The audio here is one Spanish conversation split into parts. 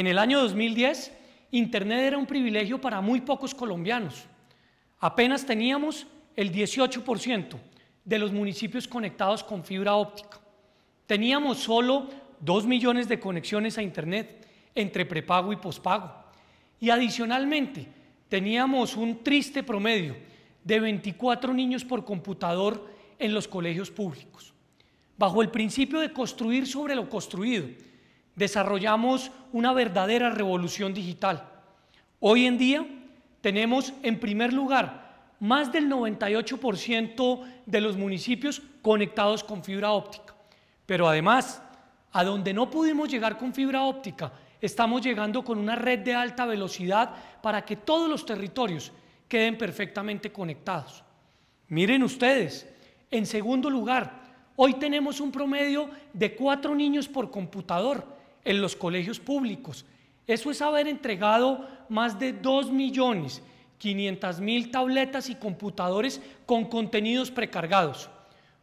En el año 2010, Internet era un privilegio para muy pocos colombianos. Apenas teníamos el 18% de los municipios conectados con fibra óptica. Teníamos solo 2 millones de conexiones a Internet entre prepago y pospago. Y adicionalmente, teníamos un triste promedio de 24 niños por computador en los colegios públicos. Bajo el principio de construir sobre lo construido, desarrollamos una verdadera revolución digital. Hoy en día tenemos en primer lugar más del 98% de los municipios conectados con fibra óptica. Pero además, a donde no pudimos llegar con fibra óptica, estamos llegando con una red de alta velocidad para que todos los territorios queden perfectamente conectados. Miren ustedes, en segundo lugar, hoy tenemos un promedio de cuatro niños por computador en los colegios públicos. Eso es haber entregado más de 2 millones tabletas y computadores con contenidos precargados.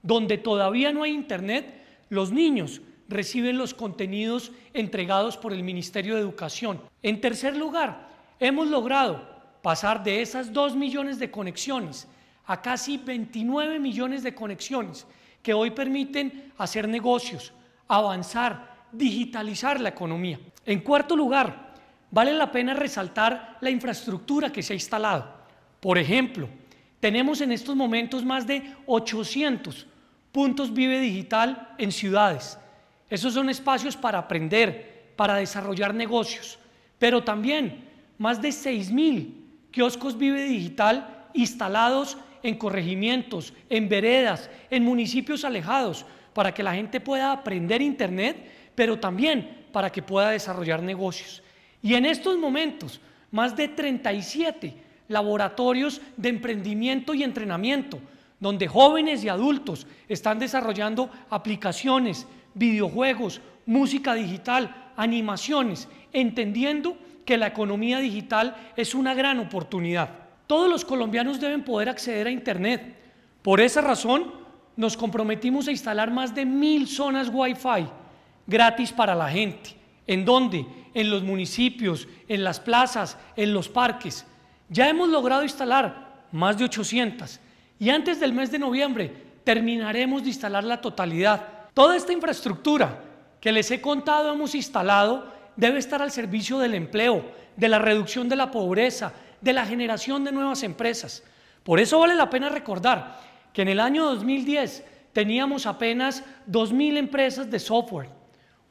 Donde todavía no hay internet, los niños reciben los contenidos entregados por el Ministerio de Educación. En tercer lugar, hemos logrado pasar de esas 2 millones de conexiones a casi 29 millones de conexiones que hoy permiten hacer negocios, avanzar, digitalizar la economía. En cuarto lugar, vale la pena resaltar la infraestructura que se ha instalado. Por ejemplo, tenemos en estos momentos más de 800 puntos Vive Digital en ciudades. Esos son espacios para aprender, para desarrollar negocios, pero también más de 6.000 kioscos Vive Digital instalados en corregimientos, en veredas, en municipios alejados, para que la gente pueda aprender Internet, pero también para que pueda desarrollar negocios. Y en estos momentos, más de 37 laboratorios de emprendimiento y entrenamiento, donde jóvenes y adultos están desarrollando aplicaciones, videojuegos, música digital, animaciones, entendiendo que la economía digital es una gran oportunidad. Todos los colombianos deben poder acceder a Internet. Por esa razón, nos comprometimos a instalar más de mil zonas Wi-Fi gratis para la gente. ¿En dónde? En los municipios, en las plazas, en los parques. Ya hemos logrado instalar más de 800 y antes del mes de noviembre terminaremos de instalar la totalidad. Toda esta infraestructura que les he contado hemos instalado debe estar al servicio del empleo, de la reducción de la pobreza, de la generación de nuevas empresas. Por eso vale la pena recordar que en el año 2010 teníamos apenas 2.000 empresas de software.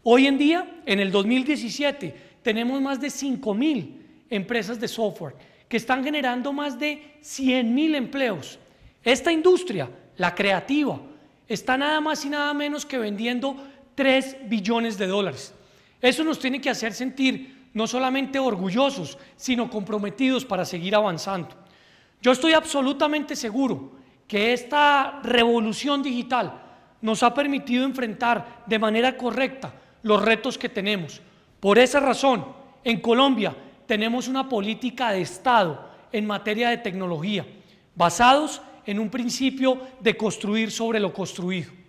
Hoy en día, en el 2017, tenemos más de 5.000 empresas de software que están generando más de 100.000 empleos. Esta industria, la creativa, está nada más y nada menos que vendiendo 3 billones de dólares. Eso nos tiene que hacer sentir no solamente orgullosos, sino comprometidos para seguir avanzando. Yo estoy absolutamente seguro que esta revolución digital nos ha permitido enfrentar de manera correcta los retos que tenemos. Por esa razón, en Colombia tenemos una política de Estado en materia de tecnología, basados en un principio de construir sobre lo construido.